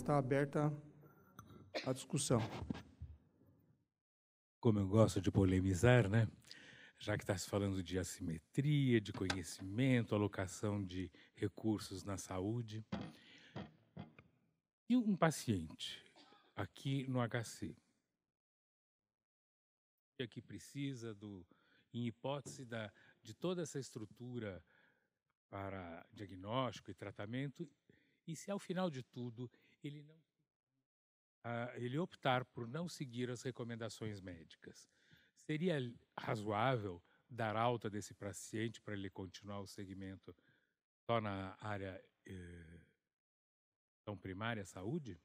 está aberta a discussão. Como eu gosto de polemizar, né? já que está se falando de assimetria, de conhecimento, alocação de recursos na saúde. E um paciente aqui no HC, que precisa do, em hipótese da, de toda essa estrutura para diagnóstico e tratamento, e se ao final de tudo ele não ah, ele optar por não seguir as recomendações médicas. Seria razoável dar alta desse paciente para ele continuar o segmento só na área eh, tão primária, saúde?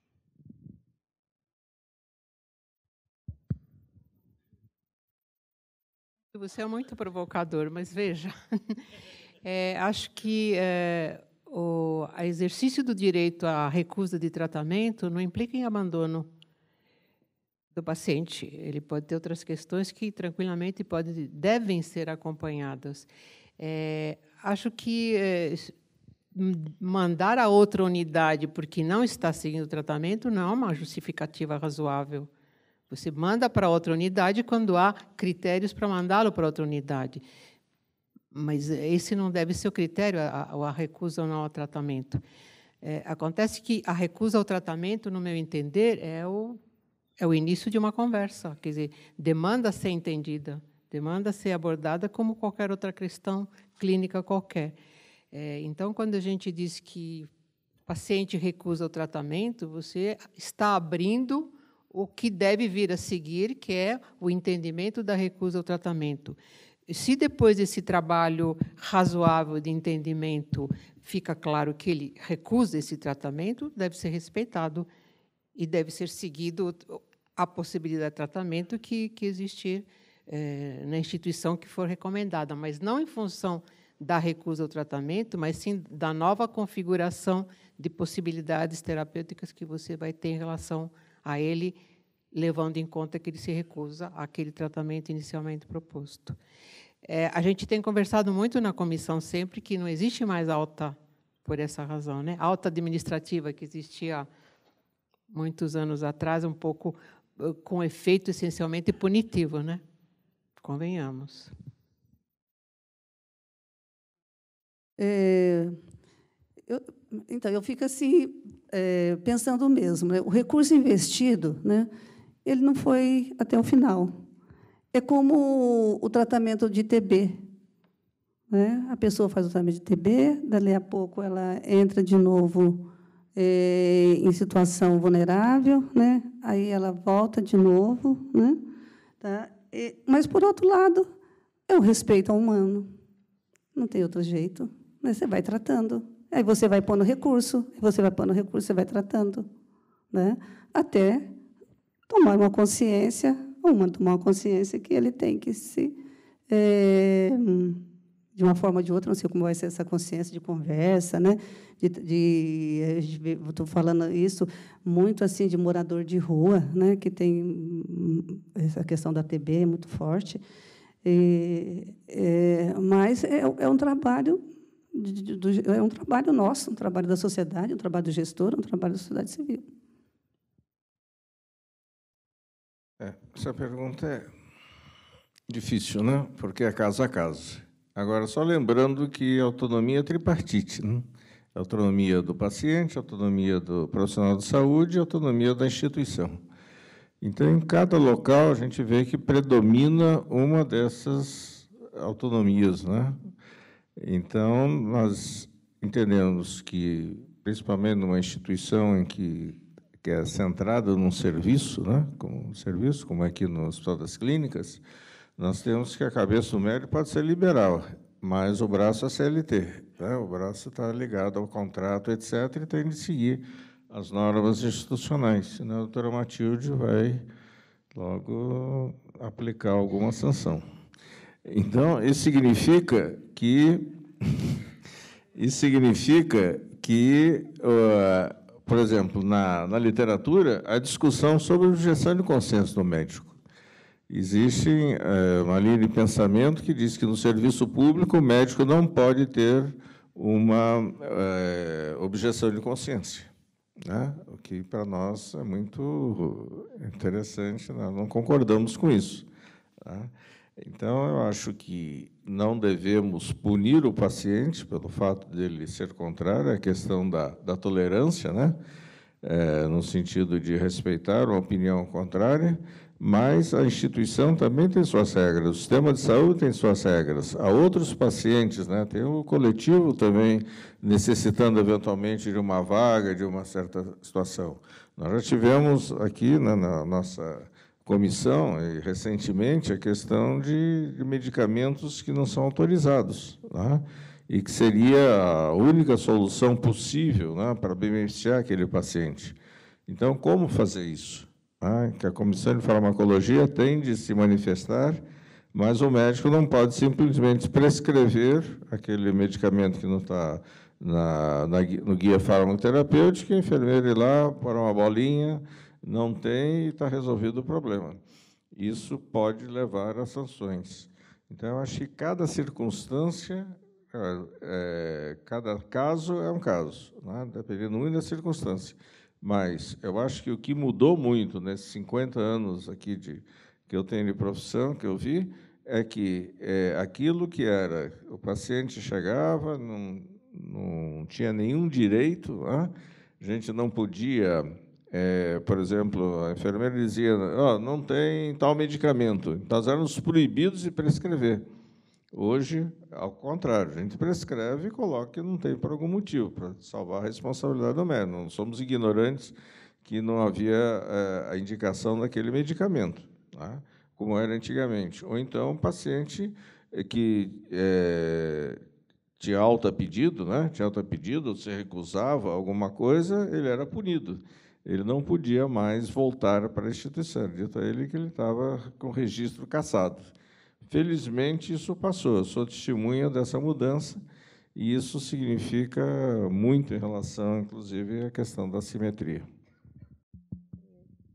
Você é muito provocador, mas veja, é, acho que eh, o exercício do direito à recusa de tratamento não implica em abandono do paciente. Ele pode ter outras questões que tranquilamente pode, devem ser acompanhadas. É, acho que é, mandar a outra unidade porque não está seguindo o tratamento não é uma justificativa razoável. Você manda para outra unidade quando há critérios para mandá-lo para outra unidade mas eh, esse não deve ser o critério, a, a recusa ou não ao tratamento. É, acontece que a recusa ao tratamento, no meu entender, é o, é o início de uma conversa, quer dizer, demanda ser entendida, demanda ser abordada como qualquer outra questão clínica qualquer. É, então, quando a gente diz que o paciente recusa o tratamento, você está abrindo o que deve vir a seguir, que é o entendimento da recusa ao tratamento. Se depois desse trabalho razoável de entendimento fica claro que ele recusa esse tratamento, deve ser respeitado e deve ser seguido a possibilidade de tratamento que, que existir é, eh, na instituição que for recomendada, mas não em função da recusa ao tratamento, mas sim da nova configuração de possibilidades terapêuticas que você vai ter em relação a ele levando em conta que ele se recusa àquele tratamento inicialmente proposto. É, a gente tem conversado muito na comissão sempre que não existe mais alta por essa razão, né? alta administrativa que existia muitos anos atrás, um pouco eh, com efeito essencialmente punitivo, né? Convenhamos. É, eu, então, eu fico assim, é, pensando mesmo. Né? O recurso investido, né? ele não foi até o final. É como o tratamento de TB. Né? A pessoa faz o tratamento de TB, dali a pouco ela entra de novo é, em situação vulnerável, né? aí ela volta de novo. Né? Tá? E, mas, por outro lado, é o respeito ao humano. Não tem outro jeito. Né? Você vai tratando. Aí você vai pondo recurso, você vai pondo recurso, você vai tratando. Né? Até tomar uma consciência, uma tomar uma consciência que ele tem que se é, de uma forma ou de outra, não sei como vai ser essa consciência de conversa, né? De, de estou eh, falando isso muito assim de morador de rua, né? Que tem essa questão da TB é muito forte, e, é, mas é, é, um trabalho de, de, é um trabalho nosso, um trabalho da sociedade, um trabalho do gestor, um trabalho da sociedade civil. Essa pergunta é difícil, né? Porque é casa a casa. Agora, só lembrando que autonomia é tripartite, né? autonomia do paciente, autonomia do profissional de saúde e autonomia da instituição. Então, em cada local, a gente vê que predomina uma dessas autonomias. Né? Então, nós entendemos que, principalmente numa instituição em que que é centrada num serviço, né? como um serviço, como é aqui no Hospital das Clínicas, nós temos que a cabeça do médico pode ser liberal, mas o braço é CLT. Né? O braço está ligado ao contrato, etc., e tem de seguir as normas institucionais. Senão a doutora Matilde vai logo aplicar alguma sanção. Então, isso significa que. isso significa que. Uh, por exemplo, na, na literatura, a discussão sobre a objeção de consenso do médico. Existe é, uma linha de pensamento que diz que no serviço público o médico não pode ter uma é, objeção de consciência, né? o que para nós é muito interessante, nós né? não concordamos com isso. Tá? Então, eu acho que não devemos punir o paciente pelo fato dele ser contrário à questão da, da tolerância, né? É, no sentido de respeitar uma opinião contrária, mas a instituição também tem suas regras, o sistema de saúde tem suas regras, há outros pacientes, né? tem o coletivo também necessitando eventualmente de uma vaga, de uma certa situação. Nós já tivemos aqui né, na nossa comissão, recentemente, a questão de, medicamentos que não são autorizados, né? e que seria a única solução possível né, para beneficiar aquele paciente. Então, como fazer isso? Ah, que a comissão de farmacologia tem de se manifestar, mas o médico não pode simplesmente prescrever aquele medicamento que não está na, na, no guia farmacoterapêutico, a enfermeira ir lá, pôr uma bolinha, não tem e está resolvido o problema. Isso pode levar a sanções. Então, eu acho que cada circunstância, é, é, cada caso é um caso, né? dependendo muito da circunstância. Mas eu acho que o que mudou muito nesses 50 anos aqui de, que eu tenho de profissão, que eu vi, é que é, aquilo que era, o paciente chegava, não, não tinha nenhum direito, né? a gente não podia é, por exemplo, a enfermeira dizia: oh, não tem tal medicamento. Então, nós éramos proibidos de prescrever. Hoje, ao contrário, a gente prescreve e coloca que não tem por algum motivo, para salvar a responsabilidade do médico. Não somos ignorantes que não havia é, a indicação daquele medicamento, né? como era antigamente. Ou então, um paciente é, que é, de alta pedido, né? De alta pedido, se recusava alguma coisa, ele era punido. Ele não podia mais voltar para a instituição. Dito a ele que ele estava com registro cassado. Felizmente isso passou. Eu sou testemunha dessa mudança e isso significa muito em relação, inclusive, à questão da simetria.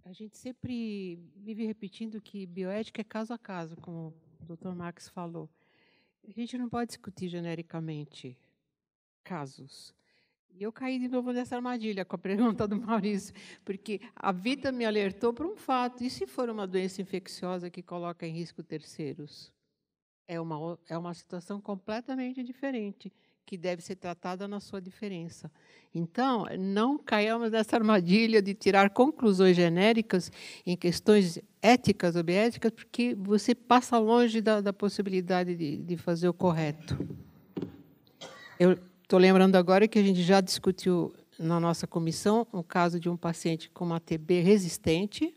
A gente sempre vive repetindo que bioética é caso a caso, como o Dr. Marx falou. A gente não pode discutir genericamente casos. E eu caí de novo nessa armadilha com a pergunta do Maurício, porque a vida me alertou para um fato. E se for uma doença infecciosa que coloca em risco terceiros? É uma, é uma situação completamente diferente que deve ser tratada na sua diferença. Então, não caiamos nessa armadilha de tirar conclusões genéricas em questões éticas ou biéticas, porque você passa longe da, da possibilidade de, de fazer o correto. Eu estou lembrando agora que a gente já discutiu na nossa comissão o caso de um paciente com uma TB resistente,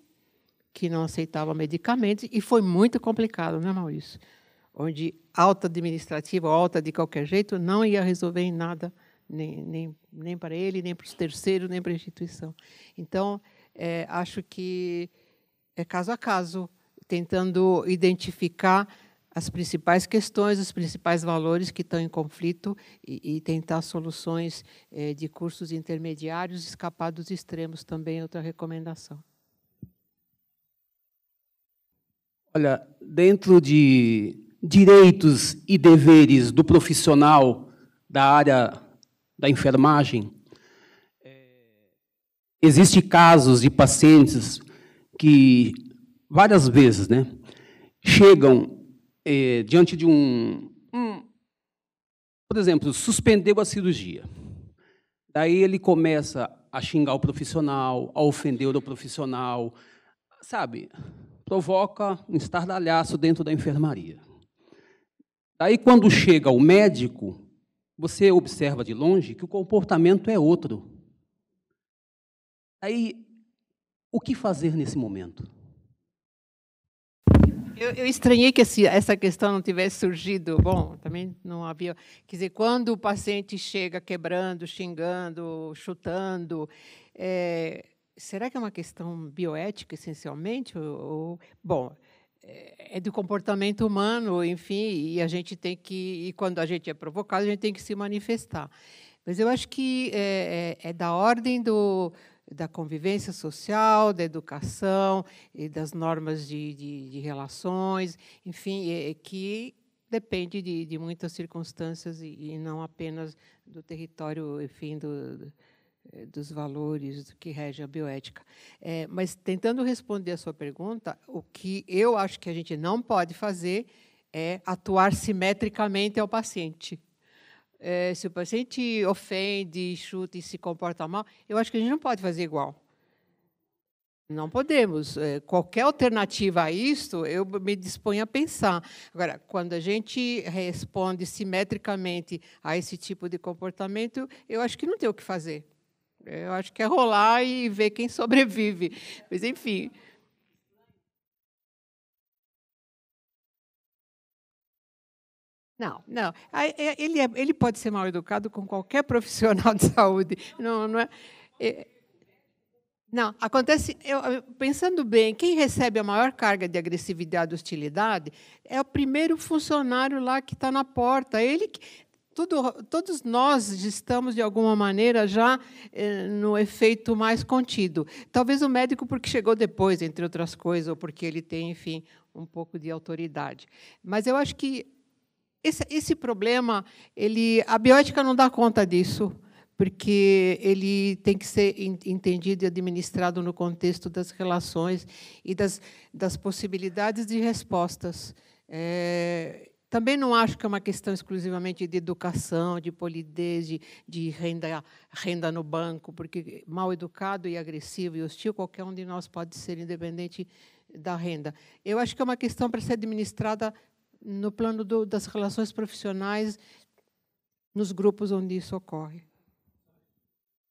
que não aceitava medicamentos, e foi muito complicado, não é, Maurício? onde alta administrativa ou alta de qualquer jeito não ia resolver em nada, nem, nem, nem para ele, nem para os terceiros, nem para a instituição. Então, é, acho que é caso a caso, tentando identificar as principais questões, os principais valores que estão em conflito e, e tentar soluções é, de cursos intermediários, escapar dos extremos também outra recomendação. Olha, dentro de direitos e deveres do profissional da área da enfermagem. É, Existem casos de pacientes que, várias vezes, né, chegam é, diante de um, um. Por exemplo, suspendeu a cirurgia. Daí ele começa a xingar o profissional, a ofender o profissional, sabe? Provoca um estardalhaço dentro da enfermaria. Daí, quando chega o médico, você observa de longe que o comportamento é outro. Aí, o que fazer nesse momento? Eu, eu estranhei que esse, essa questão não tivesse surgido. Bom, também não havia. Quer dizer, quando o paciente chega quebrando, xingando, chutando, é, será que é uma questão bioética essencialmente? Ou, ou bom, é, é do comportamento humano, enfim, e a gente tem que, e quando a gente é provocado, a gente tem que se manifestar. Mas eu acho que é, é, é da ordem do, da convivência social, da educação, e das normas de, de, de relações, enfim, é, é que depende de, de muitas circunstâncias e, e, não apenas do território, enfim, do, do eh, dos valores do que rege a bioética. É, mas tentando responder a sua pergunta, o que eu acho que a gente não pode fazer é atuar simetricamente ao paciente. É, se o paciente ofende, chuta e se comporta mal, eu acho que a gente não pode fazer igual. Não podemos. É, qualquer alternativa a isto, eu me disponho a pensar. Agora, quando a gente responde simetricamente a esse tipo de comportamento, eu acho que não tem o que fazer. É, eu acho que é rolar e ver quem sobrevive. Mas, enfim. Não, não. É, ele, é, ele pode ser mal educado com qualquer profissional de saúde. Não, não é. é não, acontece. Eu, pensando bem, quem recebe a maior carga de agressividade e hostilidade é o primeiro funcionário lá que está na porta. Ele que tudo, todos nós estamos, de alguma maneira, já eh, no efeito mais contido. Talvez o médico, porque chegou depois, entre outras coisas, ou porque ele tem, enfim, um pouco de autoridade. Mas eu acho que esse, esse problema, ele, a biótica não dá conta disso, porque ele tem que ser entendido e administrado no contexto das relações e das, das possibilidades de respostas. É, também não acho que é uma questão exclusivamente de educação, de polidez, de, de renda, renda no banco, porque mal educado e agressivo e hostil, qualquer um de nós pode ser, independente da renda. Eu acho que é uma questão para ser administrada no plano do, das relações profissionais, nos grupos onde isso ocorre.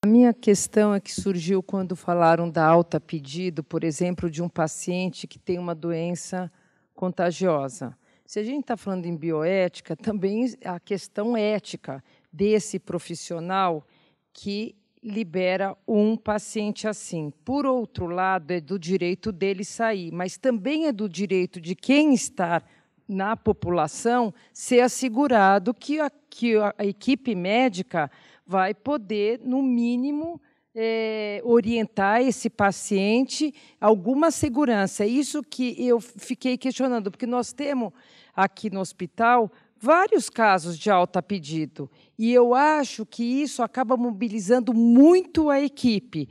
A minha questão é que surgiu quando falaram da alta pedido, por exemplo, de um paciente que tem uma doença contagiosa se a gente está falando em bioética, também a questão ética desse profissional que libera um paciente assim. Por outro lado, é do direito dele sair, mas também é do direito de quem está na população ser assegurado que a, que a equipe médica vai poder, no mínimo, é, orientar esse paciente alguma segurança. É isso que eu fiquei questionando, porque nós temos aqui no hospital vários casos de alta pedido. E eu acho que isso acaba mobilizando muito a equipe.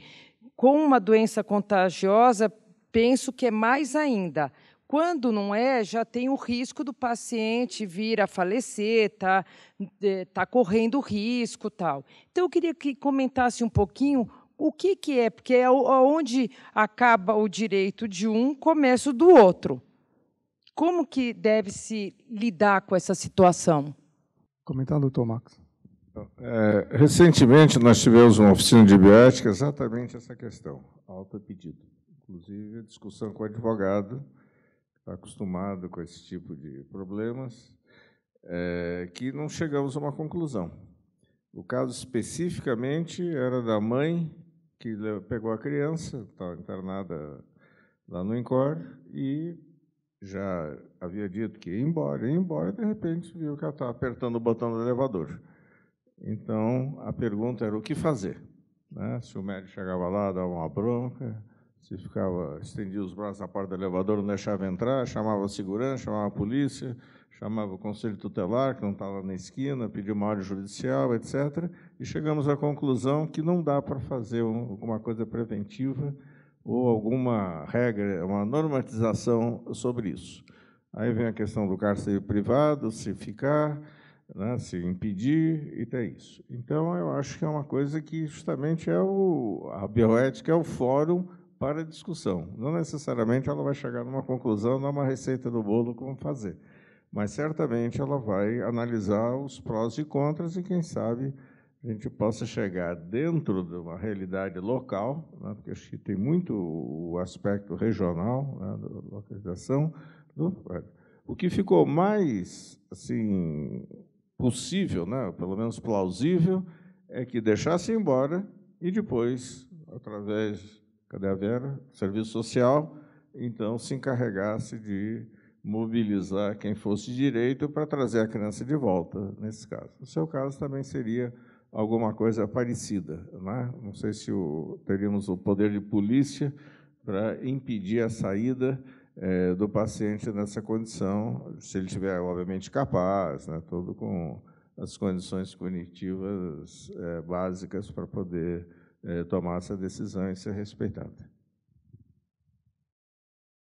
Com uma doença contagiosa, penso que é mais ainda. Quando não é, já tem o risco do paciente vir a falecer, tá, é, tá correndo risco, tal. Então eu queria que comentasse um pouquinho o que que é, porque é onde acaba o direito de um, começa o do outro. Como que deve-se lidar com essa situação? Comentando, doutor Max. Então, é, recentemente, nós tivemos uma oficina de biótica exatamente essa questão, alta pedido. Inclusive, a discussão com o advogado, que está acostumado com esse tipo de problemas, é, que não chegamos a uma conclusão. O caso especificamente era da mãe que pegou a criança, estava internada lá no INCOR, e já havia dito que ia embora, ia embora, de repente viu que ela estava apertando o botão do elevador. Então, a pergunta era o que fazer. Né? Se o médico chegava lá, dava uma bronca, se ficava, estendia os braços na porta do elevador, não deixava entrar, chamava a segurança, chamava a polícia, chamava o conselho tutelar, que não estava na esquina, pediu uma ordem judicial, etc. E chegamos à conclusão que não dá para fazer alguma coisa preventiva, ou alguma regra, uma normatização sobre isso. Aí vem a questão do cárcere privado, se ficar, né, se impedir, e tem é isso. Então, eu acho que é uma coisa que justamente é o, a bioética é o fórum para discussão. Não necessariamente ela vai chegar numa conclusão, não é uma receita do bolo como fazer, mas certamente ela vai analisar os prós e contras e, quem sabe, a gente possa chegar dentro de uma realidade local, né, porque acho que tem muito o aspecto regional né, da localização. Do, é, o que ficou mais assim possível, né, pelo menos plausível, é que deixasse embora e depois, através cadê a Vera? Serviço Social, então se encarregasse de mobilizar quem fosse direito para trazer a criança de volta, nesse caso. No seu caso também seria alguma coisa parecida. Né? Não sei se o, teríamos o poder de polícia para impedir a saída é, do paciente nessa condição, se ele estiver, obviamente, capaz, né? todo com as condições cognitivas é, básicas para poder é, tomar essa decisão e ser respeitado.